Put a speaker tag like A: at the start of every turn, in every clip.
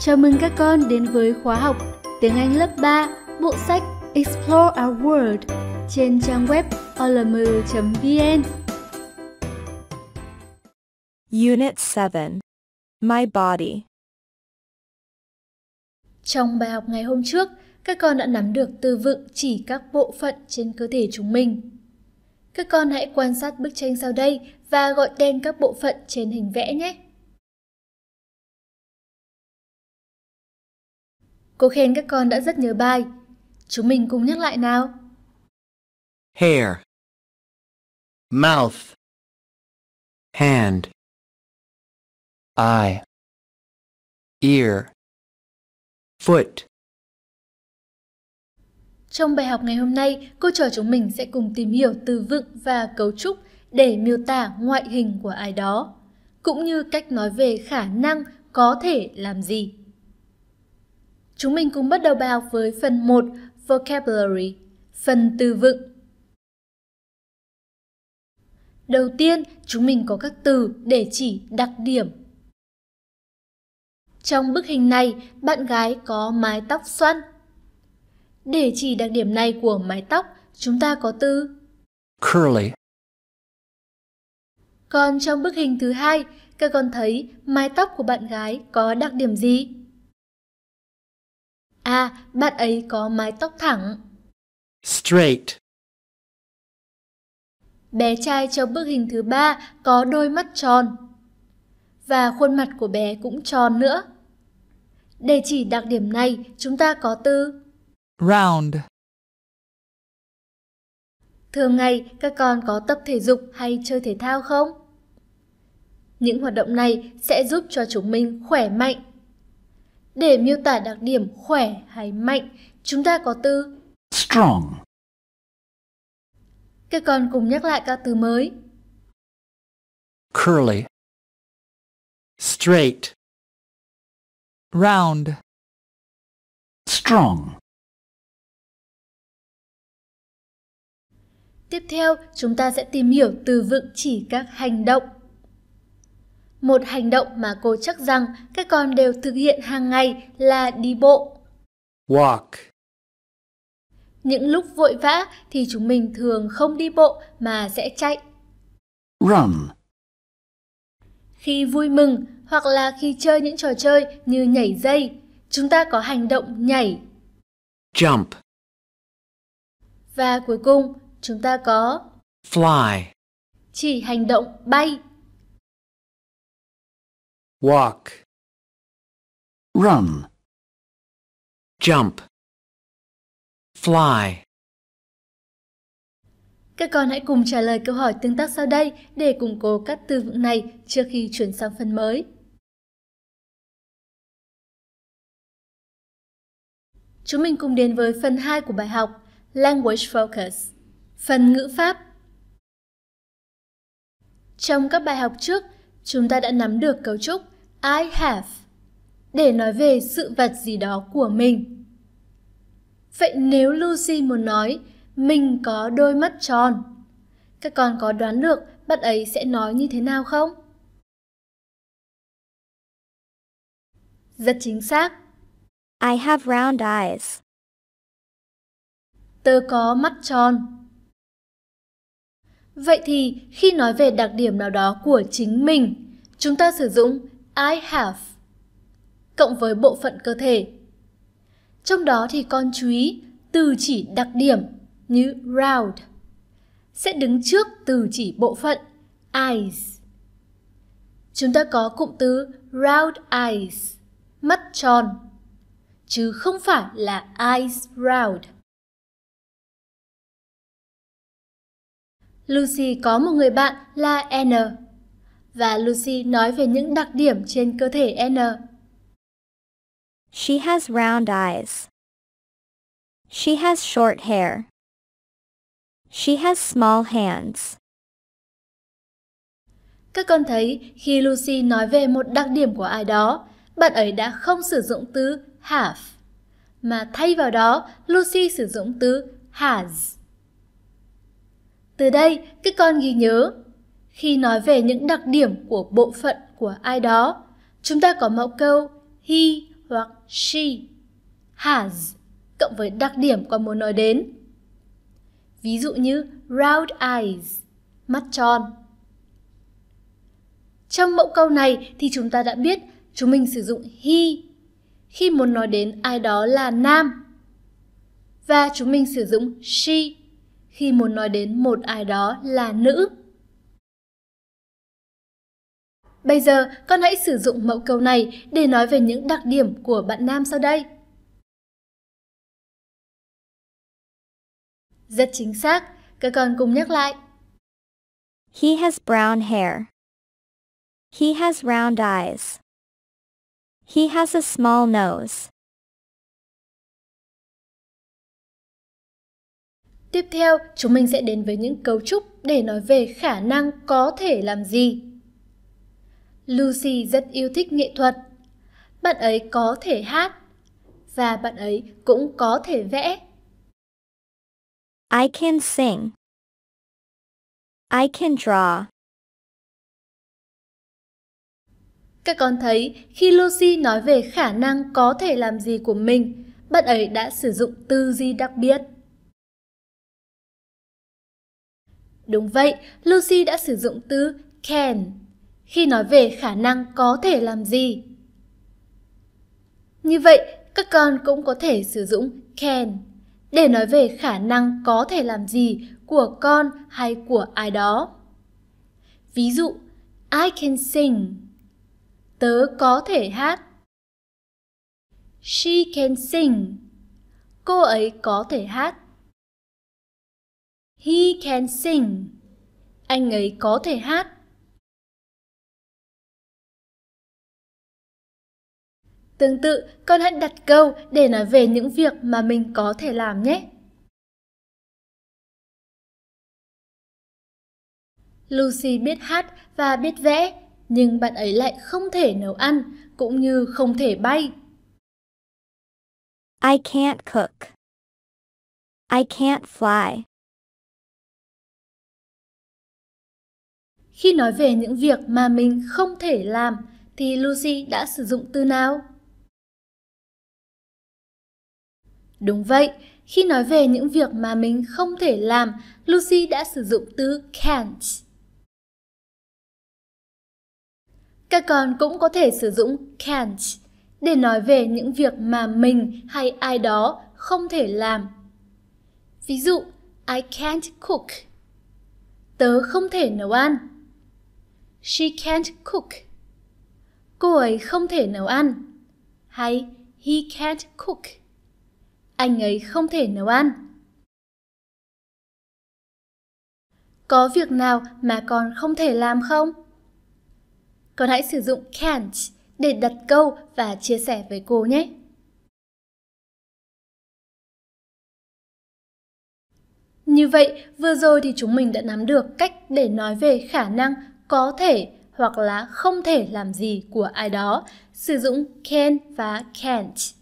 A: Chào mừng các con đến với khóa học Tiếng Anh lớp 3, bộ sách Explore Our World trên trang web olm.vn. Unit 7. My Body Trong bài học ngày hôm trước, các con đã nắm được từ vựng chỉ các bộ phận trên cơ thể chúng mình. Các con hãy quan sát bức tranh sau đây và gọi tên các bộ phận trên hình vẽ nhé.
B: Cô khen các con đã rất nhớ bài. Chúng mình cùng nhắc lại nào. Hair Mouth Hand Eye Ear Foot
A: Trong bài học ngày hôm nay, cô trò chúng mình sẽ cùng tìm hiểu từ vựng và cấu trúc để miêu tả ngoại hình của ai đó, cũng như cách nói về khả năng có thể làm gì. Chúng mình cùng bắt đầu bài học với phần 1 Vocabulary, phần từ vựng. Đầu tiên, chúng mình có các từ để chỉ đặc điểm. Trong bức hình này, bạn gái có mái tóc xoăn. Để chỉ đặc điểm này của mái tóc, chúng ta có từ curly. Còn trong bức hình thứ hai, các con thấy mái tóc của bạn gái có đặc điểm gì? A, à, bạn ấy có mái tóc thẳng.
B: Straight.
A: Bé trai trong bức hình thứ ba có đôi mắt tròn. Và khuôn mặt của bé cũng tròn nữa. Để chỉ đặc điểm này, chúng ta có từ round. Thường ngày, các con có tập thể dục hay chơi thể thao không? Những hoạt động này sẽ giúp cho chúng mình khỏe mạnh để miêu tả đặc điểm khỏe hay mạnh, chúng ta có từ strong. Các con cùng nhắc lại các từ
B: mới. Curly Straight Round Strong
A: Tiếp theo, chúng ta sẽ tìm hiểu từ vựng chỉ các hành động một hành động mà cô chắc rằng các con đều thực hiện hàng ngày là đi bộ. Walk. Những lúc vội vã thì chúng mình thường không đi bộ mà sẽ chạy. Run. Khi vui mừng hoặc là khi chơi những trò chơi như nhảy dây, chúng ta có hành động nhảy. Jump. Và cuối cùng, chúng ta có
B: fly. Chỉ hành động bay walk run jump fly
A: Các con hãy cùng trả lời câu hỏi tương tác sau đây để củng cố các từ vựng này trước khi chuyển sang phần mới.
B: Chúng mình cùng đến với
A: phần 2 của bài học Language Focus, phần ngữ pháp. Trong các bài học trước, chúng ta đã nắm được cấu trúc I have để nói về sự vật gì đó của mình. Vậy nếu Lucy muốn nói mình có đôi mắt tròn, các con có đoán được bạn ấy sẽ nói như thế nào không?
B: Rất chính xác. I have round eyes.
A: Tớ có mắt tròn. Vậy thì khi nói về đặc điểm nào đó của chính mình, chúng ta sử dụng I have cộng với bộ phận cơ thể. Trong đó thì con chú ý từ chỉ đặc điểm như round sẽ đứng trước từ chỉ bộ phận eyes. Chúng ta có cụm từ round eyes, mắt tròn, chứ không phải là eyes
B: round. Lucy có
A: một người bạn là N. Và Lucy nói về những đặc điểm trên cơ thể N. She has round eyes.
B: She has short hair. She has small hands.
A: Các con thấy khi Lucy nói về một đặc điểm của ai đó, bạn ấy đã không sử dụng từ have mà thay vào đó Lucy sử dụng từ has từ đây các con ghi nhớ khi nói về những đặc điểm của bộ phận của ai đó chúng ta có mẫu câu he hoặc she has cộng với đặc điểm con muốn nói đến ví dụ như round eyes mắt tròn trong mẫu câu này thì chúng ta đã biết chúng mình sử dụng he khi muốn nói đến ai đó là nam và chúng mình sử dụng she khi muốn nói đến một ai đó là nữ. Bây giờ, con hãy sử dụng mẫu câu
B: này để nói về những đặc điểm của bạn nam sau đây. Rất chính xác, các con cùng nhắc lại. He has brown hair. He has round eyes. He has a small nose.
A: Tiếp theo, chúng mình sẽ đến với những cấu trúc để nói về khả năng có thể làm gì. Lucy rất yêu thích nghệ thuật. Bạn ấy có thể hát và bạn ấy cũng có thể vẽ.
B: I can sing. I can draw.
A: Các con thấy khi Lucy nói về khả năng có thể làm gì của mình, bạn ấy đã sử dụng từ gì đặc biệt. Đúng vậy, Lucy đã sử dụng từ can khi nói về khả năng có thể làm gì. Như vậy, các con cũng có thể sử dụng can để nói về khả năng có thể làm gì của con hay của ai đó. Ví dụ, I can sing. Tớ có thể hát. She can sing. Cô ấy có thể hát. He can sing.
B: Anh ấy có thể hát. Tương tự, con hãy đặt câu để nói về những việc mà mình có thể làm nhé.
A: Lucy biết hát và biết vẽ, nhưng bạn ấy lại không thể nấu ăn, cũng như không thể bay.
B: I can't cook. I can't fly. Khi nói về những việc mà mình không thể làm thì Lucy đã sử
A: dụng từ nào? Đúng vậy, khi nói về những việc mà mình không thể làm, Lucy đã sử dụng từ can't. Các con cũng có thể sử dụng can't để nói về những việc mà mình hay ai đó không thể làm. Ví dụ, I can't cook. Tớ không thể nấu ăn. She can't cook. Cô ấy không thể nấu ăn. Hay he can't cook. Anh ấy không thể nấu ăn. Có việc nào mà con không thể làm không? Con hãy sử dụng can't để đặt câu và chia sẻ với cô nhé. Như vậy, vừa rồi thì chúng mình đã nắm được cách để nói về khả năng có thể hoặc là không thể làm gì của ai đó, sử dụng can và can't.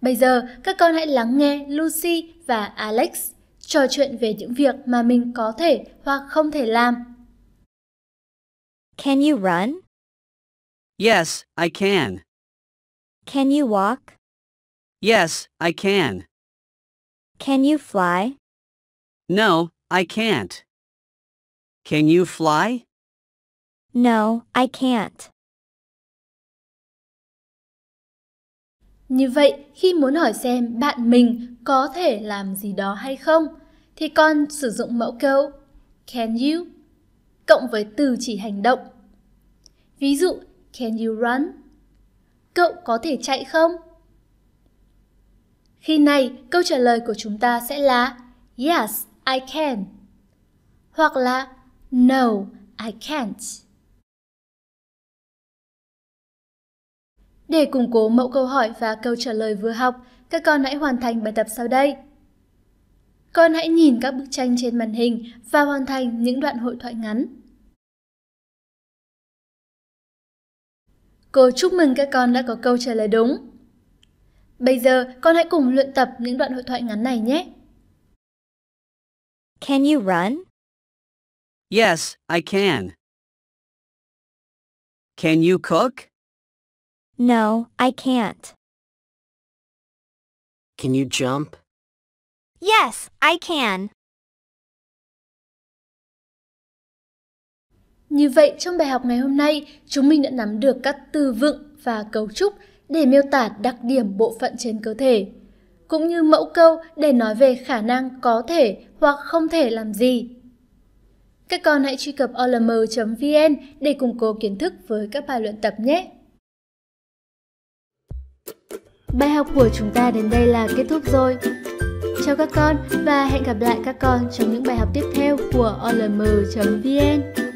A: Bây giờ, các con hãy lắng nghe Lucy và Alex trò chuyện về những việc mà mình có thể hoặc không thể làm. Can you run?
B: Yes, I can. Can you walk? Yes, I can. Can you fly? No, I can't. Can you fly? No, I can't.
A: Như vậy, khi muốn hỏi xem bạn mình có thể làm gì đó hay không, thì con sử dụng mẫu câu can you cộng với từ chỉ hành động. Ví dụ, can you run? Cậu có thể chạy không? Khi này, câu trả lời của chúng ta sẽ là Yes, I can. Hoặc là
B: No, I can't.
A: Để củng cố mẫu câu hỏi và câu trả lời vừa học, các con hãy hoàn thành bài tập sau đây. Con hãy nhìn các bức tranh trên màn hình và hoàn thành những đoạn hội thoại ngắn. Cô chúc mừng các con đã có câu trả lời đúng. Bây giờ, con hãy cùng luyện tập những đoạn hội thoại ngắn này nhé.
B: Can you run? Yes, I can. Can you cook? No, I can't. Can you jump? Yes, I can.
A: Như vậy trong bài học ngày hôm nay, chúng mình đã nắm được các từ vựng và cấu trúc để miêu tả đặc điểm bộ phận trên cơ thể, cũng như mẫu câu để nói về khả năng có thể hoặc không thể làm gì. Các con hãy truy cập olm.vn để củng cố kiến thức với các bài luyện tập nhé! Bài học của chúng ta đến đây là kết thúc rồi. Chào các con và hẹn gặp lại các con trong những bài học tiếp theo của olm.vn.